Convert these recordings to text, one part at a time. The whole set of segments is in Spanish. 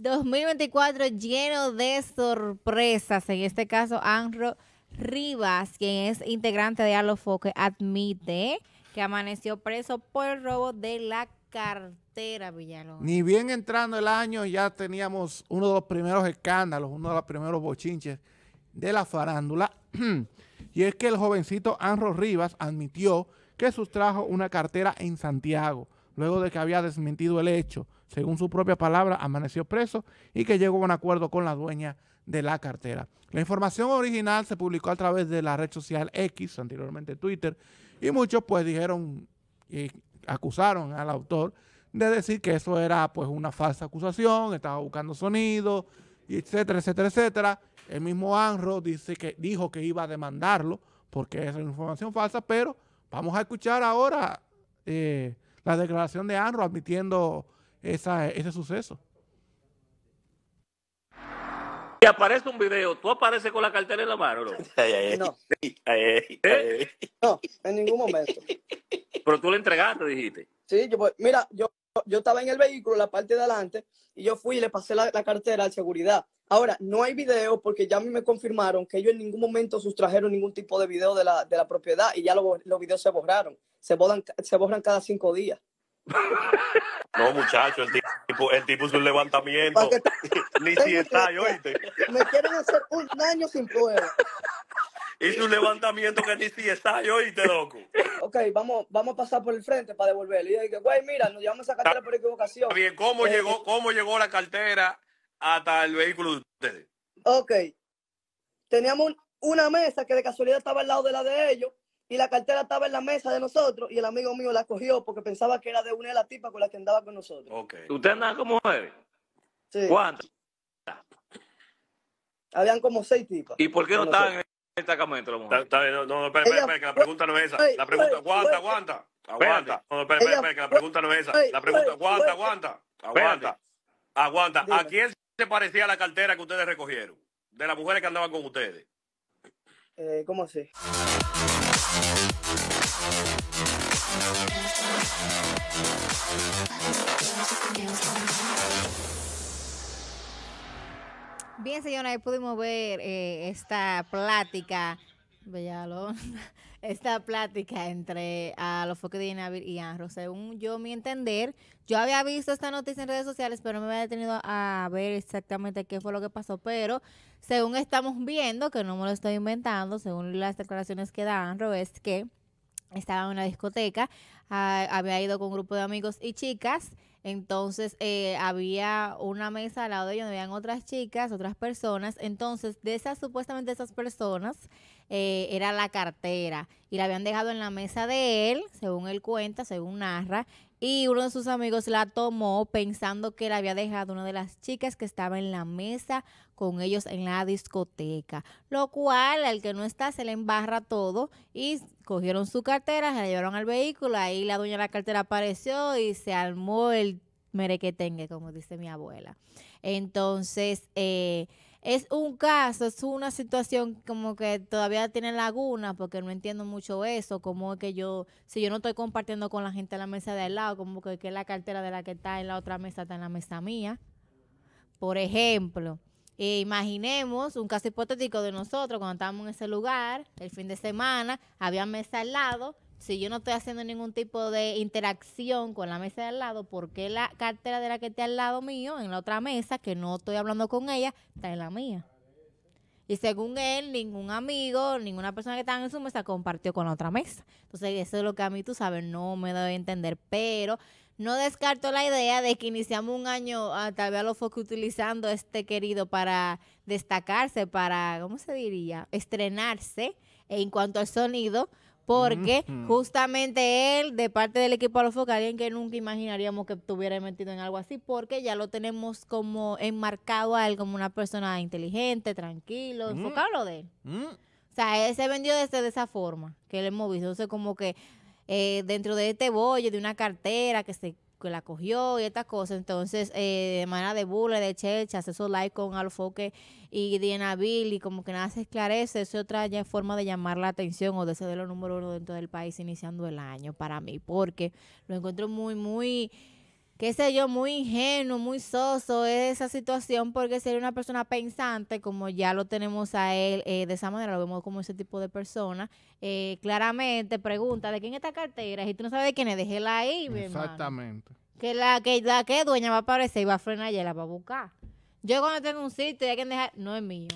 2024 lleno de sorpresas. En este caso, Anro Rivas, quien es integrante de Alofoque, admite que amaneció preso por el robo de la cartera, Villalobos. Ni bien entrando el año ya teníamos uno de los primeros escándalos, uno de los primeros bochinches de la farándula. y es que el jovencito Anro Rivas admitió que sustrajo una cartera en Santiago, luego de que había desmentido el hecho según su propia palabra, amaneció preso y que llegó a un acuerdo con la dueña de la cartera. La información original se publicó a través de la red social X, anteriormente Twitter, y muchos pues dijeron y acusaron al autor de decir que eso era pues una falsa acusación, estaba buscando sonido, etcétera, etcétera, etcétera. El mismo Anro dice que dijo que iba a demandarlo porque es información falsa, pero vamos a escuchar ahora eh, la declaración de Anro admitiendo esa, ese suceso. Y aparece un video, tú apareces con la cartera en la mano, ¿no? ¿Eh? No. en ningún momento. Pero tú le entregaste, dijiste. Sí, yo, mira, yo, yo estaba en el vehículo, la parte de adelante, y yo fui y le pasé la, cartera al seguridad. Ahora, no hay video porque ya mí me confirmaron que ellos en ningún momento sustrajeron ningún tipo de video de la, propiedad y ya los videos se borraron. Se, borran, se borran cada cinco días. No, muchacho, el tipo, el tipo es un levantamiento. Ni si está, oíste. Me quieren hacer un año sin prueba. es un levantamiento que ni si está, oíste, loco. Ok, vamos, vamos a pasar por el frente para devolverle. Y güey, mira, nos llevamos esa cartera por equivocación. Bien, ¿cómo, eh, llegó, eh, ¿cómo llegó la cartera hasta el vehículo de ustedes? Ok. Teníamos una mesa que de casualidad estaba al lado de la de ellos y la cartera estaba en la mesa de nosotros y el amigo mío la cogió porque pensaba que era de una de las tipas con las que andaba con nosotros. ¿Usted andaba con mujeres? Sí. ¿Cuántas? Habían como seis tipas. ¿Y por qué no estaban en el destacamento las mujeres? Está, no, no, espera, espera, que la pregunta no es esa. La pregunta, aguanta, aguanta. Aguanta. No, espera, espera, que la pregunta no es esa. La pregunta, aguanta, aguanta. Aguanta. Aguanta. ¿A quién se parecía la cartera que ustedes recogieron? De las mujeres que andaban con ustedes. Eh, ¿Cómo así? Bien, señora, ahí pudimos ver eh, esta plática esta plática entre a los foques de Inavir y Anro. Según yo mi entender, yo había visto esta noticia en redes sociales, pero no me había detenido a ver exactamente qué fue lo que pasó. Pero según estamos viendo, que no me lo estoy inventando, según las declaraciones que da Anro, es que estaba en una discoteca, ah, había ido con un grupo de amigos y chicas. Entonces eh, había una mesa al lado de ellos, habían otras chicas, otras personas. Entonces, de esas supuestamente esas personas, eh, era la cartera y la habían dejado en la mesa de él, según él cuenta, según narra, y uno de sus amigos la tomó pensando que la había dejado una de las chicas que estaba en la mesa con ellos en la discoteca, lo cual al que no está se le embarra todo y cogieron su cartera, se la llevaron al vehículo, ahí la dueña de la cartera apareció y se armó el merequetengue, como dice mi abuela. Entonces, eh, es un caso, es una situación como que todavía tiene laguna, porque no entiendo mucho eso, como que yo, si yo no estoy compartiendo con la gente la mesa de al lado, como que, la cartera de la que está en la otra mesa está en la mesa mía. Por ejemplo, eh, imaginemos un caso hipotético de nosotros cuando estábamos en ese lugar, el fin de semana, había mesa al lado si yo no estoy haciendo ningún tipo de interacción con la mesa de al lado, ¿por qué la cartera de la que está al lado mío, en la otra mesa, que no estoy hablando con ella, está en la mía? Y según él, ningún amigo, ninguna persona que estaba en su mesa compartió con la otra mesa. Entonces, eso es lo que a mí, tú sabes, no me debe entender. Pero no descarto la idea de que iniciamos un año, ah, tal vez a lo foco utilizando este querido para destacarse, para, ¿cómo se diría? Estrenarse en cuanto al sonido porque justamente él, de parte del equipo los los alguien que nunca imaginaríamos que estuviera metido en algo así, porque ya lo tenemos como enmarcado a él como una persona inteligente, tranquilo, enfocado lo de él. O sea, él se vendió de esa forma que él hemos visto. Entonces, como que eh, dentro de este bollo, de una cartera que se que la cogió y estas cosas. Entonces, de eh, manera de burla, de checha, esos likes con Alfoque y Diana Bill, y como que nada se esclarece, es otra forma de llamar la atención o de ser de número uno dentro del país iniciando el año para mí, porque lo encuentro muy, muy qué sé yo, muy ingenuo, muy soso esa situación, porque ser una persona pensante, como ya lo tenemos a él eh, de esa manera, lo vemos como ese tipo de persona, eh, claramente pregunta, ¿de quién esta cartera? Y tú no sabes de quién es, déjela ahí, Exactamente. Que la que la que dueña va a aparecer y va a frenar y la va a buscar. Yo cuando tengo un sitio y hay que dejar, no es mío.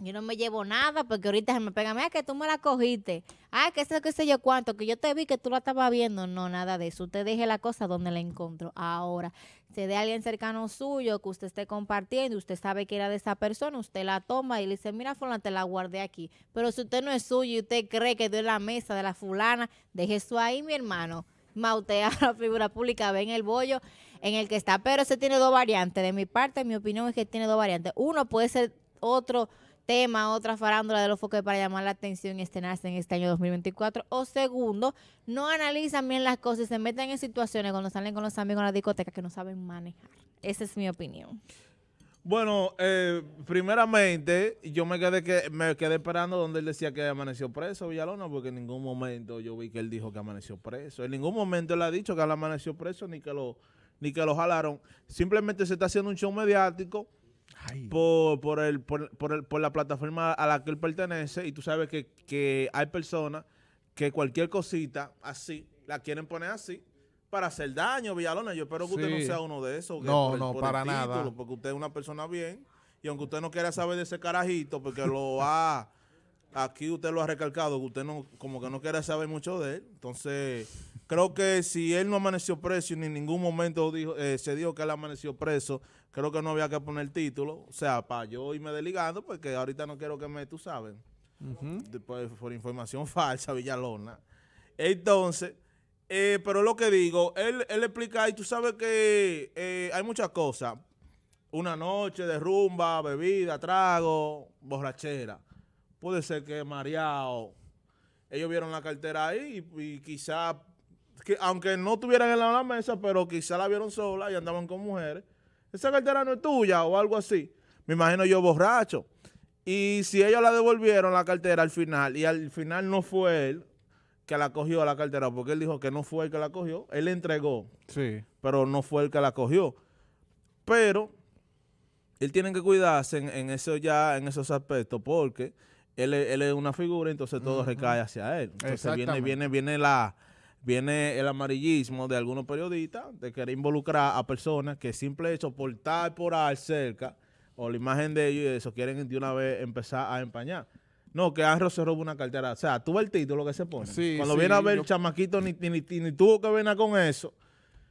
Yo no me llevo nada porque ahorita se me pega, mira que tú me la cogiste. Ah, que sé, qué sé yo cuánto, que yo te vi que tú la estabas viendo. No, nada de eso. Usted deje la cosa donde la encontró. Ahora, se dé alguien cercano suyo que usted esté compartiendo, usted sabe que era de esa persona, usted la toma y le dice, mira, fulana, te la guardé aquí. Pero si usted no es suyo y usted cree que dio en la mesa de la fulana, deje eso ahí, mi hermano. Mautea la figura pública, ven el bollo en el que está. Pero ese tiene dos variantes. De mi parte, mi opinión es que tiene dos variantes. Uno puede ser otro tema, otra farándula de los foques para llamar la atención y estrenarse en este año 2024. O segundo, no analizan bien las cosas y se meten en situaciones cuando salen con los amigos a la discoteca que no saben manejar. Esa es mi opinión. Bueno, eh, primeramente, yo me quedé que me quedé esperando donde él decía que amaneció preso, Villalona, porque en ningún momento yo vi que él dijo que amaneció preso. En ningún momento él ha dicho que él amaneció preso ni que lo, ni que lo jalaron. Simplemente se está haciendo un show mediático por, por, el, por, el, por la plataforma a la que él pertenece y tú sabes que, hay personas que cualquier cosita así la quieren poner así para hacer daño, Villalona. Yo espero que usted no sea uno de esos. No, no, para nada. Porque usted es una persona bien y aunque usted no quiera saber de ese carajito porque lo ha... Aquí usted lo ha recalcado, que usted no, como que no quiere saber mucho de él. Entonces, creo que si él no amaneció preso y ni en ningún momento dijo, eh, se dijo que él amaneció preso, creo que no había que poner título. O sea, para yo irme desligando, porque ahorita no quiero que me, tú sabes, Después, por información falsa, Villalona. Entonces, eh, pero lo que digo, él, él explica, y tú sabes que eh, hay muchas cosas. Una noche de rumba, bebida, trago, borrachera puede ser que mareado, ellos vieron la cartera ahí y, quizá, que, aunque no tuvieran en la mesa, pero quizá la vieron sola y andaban con mujeres. Esa cartera no es tuya o algo así. Me imagino yo borracho. Y si ellos la devolvieron la cartera al final, y al final no fue él que la cogió la cartera, porque él dijo que no fue el que la cogió, él le entregó, sí. pero no fue el que la cogió. Pero él tiene que cuidarse en, en eso ya, en esos aspectos, porque él, es una figura, entonces todo recae hacia él. Entonces viene, viene, viene la viene el amarillismo de algunos periodistas de querer involucrar a personas que simple hecho por estar por al cerca o la imagen de ellos y eso quieren de una vez empezar a empañar. No, que Arro se robó una cartera. O sea, tuvo el título que se pone. Cuando viene a ver el chamaquito, ni, ni, tuvo que ver con eso.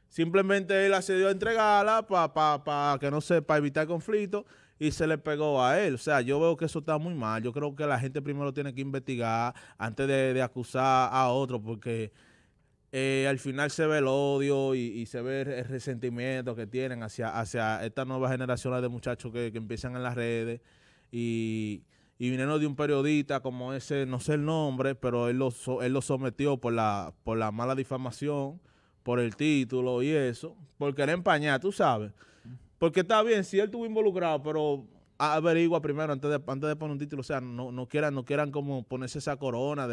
Simplemente él accedió a entregarla para pa, que no sepa para evitar conflictos y se le pegó a él. O sea, yo veo que eso está muy mal. Yo creo que la gente primero tiene que investigar antes de, acusar a otro, porque eh, al final se ve el odio y, se ve el resentimiento que tienen hacia, hacia estas nuevas generaciones de muchachos que, empiezan en las redes. Y, y de un periodista como ese, no sé el nombre, pero él lo, él lo sometió por la, por la mala difamación, por el título y eso, porque era empañar, tú sabes. Porque está bien, si él estuvo involucrado, pero averigua primero antes de, antes de poner un título. O sea, no, quieran, no quieran como ponerse esa corona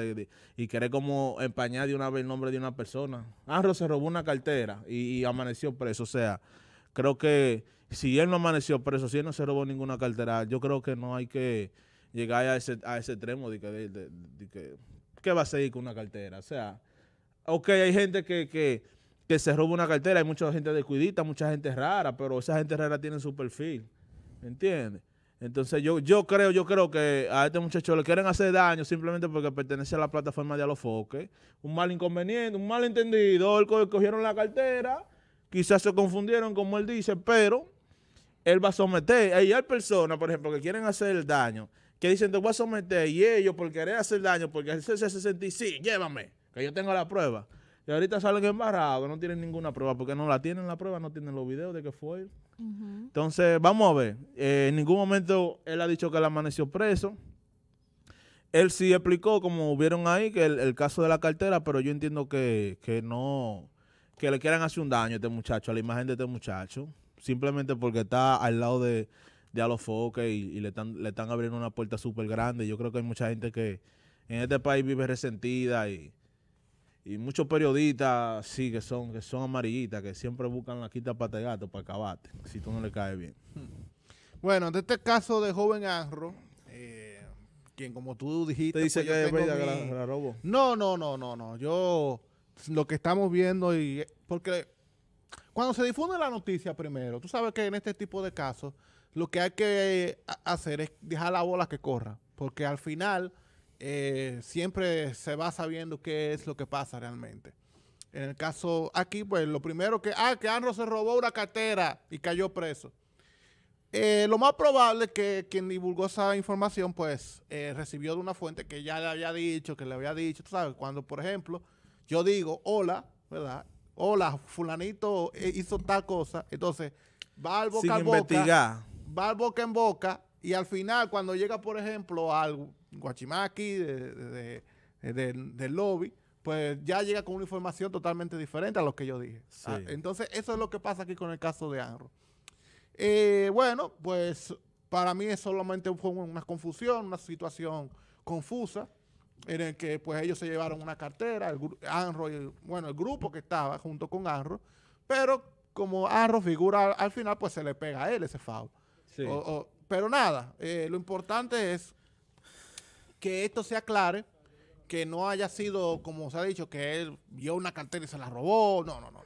y querer como empañar de una vez el nombre de una persona. Arro ah, se robó una cartera y, amaneció preso. O sea, creo que si él no amaneció preso, si él no se robó ninguna cartera, yo creo que no hay que llegar a ese, a ese extremo de que, que ¿qué va a seguir con una cartera? O sea, ok, hay gente que, que que se roba una cartera. Hay mucha gente descuidita, mucha gente rara, pero esa gente rara tiene su perfil. ¿Me entiendes? Entonces yo, yo creo, yo creo que a este muchacho le quieren hacer daño simplemente porque pertenece a la plataforma de Alofoque. Un mal inconveniente, un malentendido, entendido. cogieron la cartera, quizás se confundieron como él dice, pero él va a someter. Eh, y hay personas, por ejemplo, que quieren hacer el daño, que dicen, te voy a someter. Y ellos por querer hacer daño, porque él se hace sí, llévame, que yo tengo la prueba. Y ahorita salen embarrados, no tienen ninguna prueba, porque no la tienen la prueba, no tienen los videos de que fue Entonces, vamos a ver. Eh, en ningún momento él ha dicho que él amaneció preso. Él sí explicó, como vieron ahí, que el, caso de la cartera, pero yo entiendo que, no, que le quieran hacer un daño a este muchacho, a la imagen de este muchacho, simplemente porque está al lado de, de Alofoque y, y le, están, le están abriendo una puerta súper grande. Yo creo que hay mucha gente que en este país vive resentida y, y muchos periodistas, sí, que son, que son amarillitas, que siempre buscan la quita para gato para acabarte, si tú no le caes bien. Hmm. Bueno, de este caso de joven Arro, eh, quien como tú dijiste... Te dice pues, que es bella que la, robo? No, no, no, no, no. Yo, lo que estamos viendo y... Porque cuando se difunde la noticia primero, tú sabes que en este tipo de casos, lo que hay que eh, hacer es dejar la bola que corra. Porque al final eh, siempre se va sabiendo qué es lo que pasa realmente. En el caso aquí, pues lo primero que, ah, que Anro se robó una cartera y cayó preso. Eh, lo más probable es que quien divulgó esa información, pues, eh, recibió de una fuente que ya le había dicho, que le había dicho, tú sabes, cuando, por ejemplo, yo digo, hola, ¿verdad? Hola, fulanito hizo tal cosa, entonces, va al boca en boca, va al boca en boca, y al final, cuando llega, por ejemplo, algo. Guachimaki, del lobby, pues ya llega con una información totalmente diferente a lo que yo dije. Ah, entonces, eso es lo que pasa aquí con el caso de Anro. Eh, bueno, pues para mí es solamente una confusión, una situación confusa en el que pues ellos se llevaron una cartera, el, Anro, y bueno, el grupo que estaba junto con Anro, pero como Anro figura al, final, pues se le pega a él ese fao. pero nada, eh, lo importante es que esto se aclare, que no haya sido, como se ha dicho, que él vio una cartera y se la robó, no, no, no.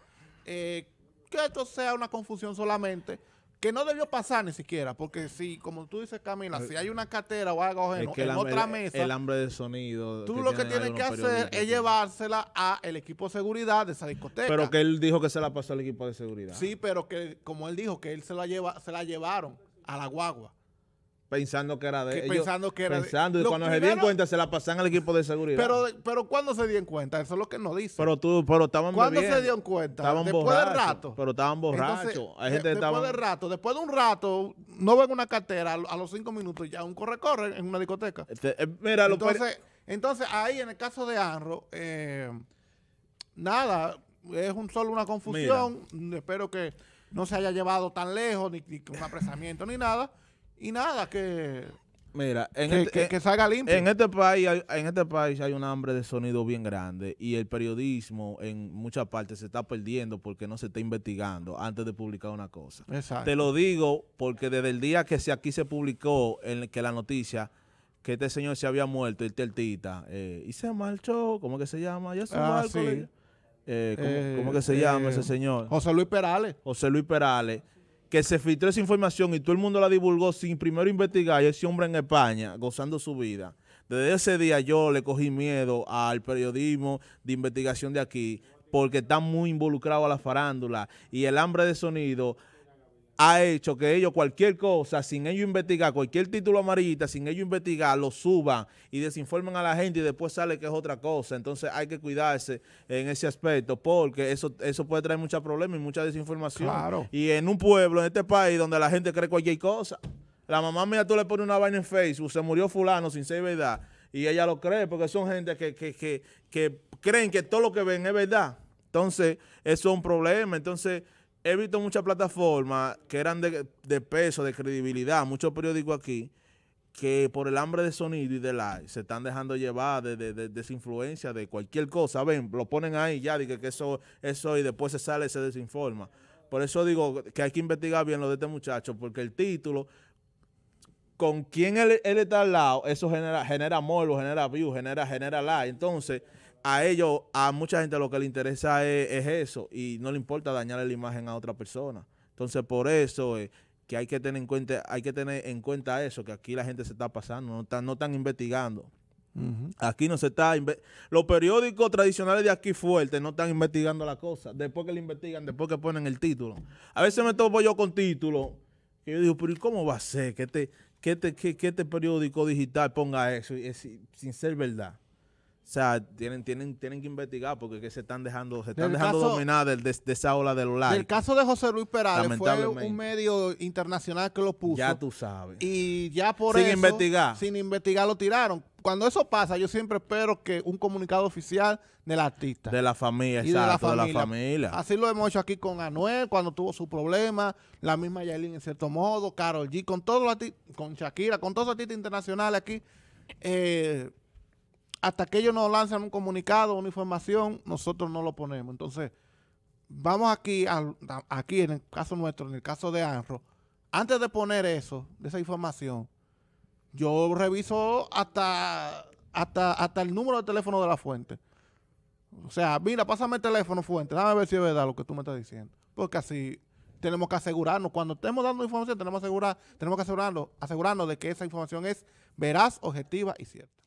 Eh, que esto sea una confusión solamente, que no debió pasar ni siquiera, porque si, como tú dices, Camila, si hay una cartera o algo en otra mesa... El hambre de sonido... Tú lo que tienes que hacer es llevársela a el equipo de seguridad de esa discoteca. Pero que él dijo que se la pasó al equipo de seguridad. Sí, pero que, como él dijo, que él se la, lleva, se la llevaron a la guagua. Pensando que era de ellos, Pensando que era pensando, y cuando se dieron cuenta se la pasan al equipo de seguridad. Pero, pero ¿cuándo se dieron cuenta? Eso es lo que nos dice Pero tú, pero estaban ¿Cuándo se dieron cuenta? después rato. Pero estaban borrachos. de, después rato, después de un rato, no ven una cartera a los cinco minutos ya un corre-corre en una discoteca. Este, eh, entonces, entonces, ahí en el caso de Anro, eh, nada, es un solo una confusión. Espero que no se haya llevado tan lejos, ni, ni un apresamiento, ni nada. Y nada, que. Mira, en que, este, eh, salga limpio. En este, país, en este país hay un hambre de sonido bien grande y el periodismo en muchas partes se está perdiendo porque no se está investigando antes de publicar una cosa. Te lo digo porque desde el día que se, aquí se publicó en que la noticia que este señor se había muerto, el Tertita, eh, y se marchó, ¿cómo que se llama? yo ah, eh, ¿cómo, que se llama ese señor? José Luis Perales. José Luis Perales que se filtró esa información y todo el mundo la divulgó sin primero investigar, ese hombre en España gozando su vida. Desde ese día yo le cogí miedo al periodismo de investigación de aquí, porque está muy involucrado a la farándula y el hambre de sonido ha hecho que ellos cualquier cosa, sin ellos investigar, cualquier título amarillita, sin ellos investigar, lo suban y desinforman a la gente y después sale que es otra cosa. Entonces hay que cuidarse en ese aspecto porque eso, eso puede traer muchos problemas y mucha desinformación. Y en un pueblo, en este país, donde la gente cree cualquier cosa. La mamá mía, tú le pones una vaina en Facebook, se murió fulano sin ser verdad. Y ella lo cree porque son gente que, que, que, que creen que todo lo que ven es verdad. Entonces, eso es un problema. Entonces, he visto muchas plataformas que eran de, peso, de credibilidad, muchos periódicos aquí, que por el hambre de sonido y de like se están dejando llevar de, desinfluencia de cualquier cosa. Ven, lo ponen ahí ya, dije que eso, y después se sale y se desinforma. Por eso digo que hay que investigar bien lo de este muchacho, porque el título, con quién él, está al lado, eso genera, genera morbo, genera view, genera, genera like. Entonces, a ellos, a mucha gente lo que le interesa es, eso y no le importa dañar la imagen a otra persona. Entonces, por eso que hay que tener en cuenta, hay que tener en cuenta eso, que aquí la gente se está pasando, no están, no están investigando. Aquí no se está. Los periódicos tradicionales de aquí fuertes no están investigando la cosa. Después que le investigan, después que ponen el título. A veces me topo yo con título Y yo digo, pero ¿y cómo va a ser que este, que este, este periódico digital ponga eso? sin ser verdad. O sea, tienen, tienen, tienen que investigar porque que se están dejando, se están dejando dominar de, esa ola de los likes. El caso de José Luis Perales fue un medio internacional que lo puso. Ya tú sabes. Y ya por eso. Sin investigar. Sin investigar lo tiraron. Cuando eso pasa, yo siempre espero que un comunicado oficial del artista. De la familia, exacto, de la familia. Así lo hemos hecho aquí con Anuel cuando tuvo su problema, la misma Yailin en cierto modo, Carol G, con todos los con Shakira, con todos los artistas internacionales aquí. Eh, hasta que ellos nos lanzan un comunicado, una información, nosotros no lo ponemos. Entonces, vamos aquí, aquí en el caso nuestro, en el caso de Anro, antes de poner eso, de esa información, yo reviso hasta, hasta, hasta el número de teléfono de la fuente. O sea, mira, pásame el teléfono fuente, a ver si es verdad lo que tú me estás diciendo. Porque así tenemos que asegurarnos, cuando estemos dando información, tenemos, asegurar, tenemos que asegurarnos de que esa información es veraz, objetiva y cierta.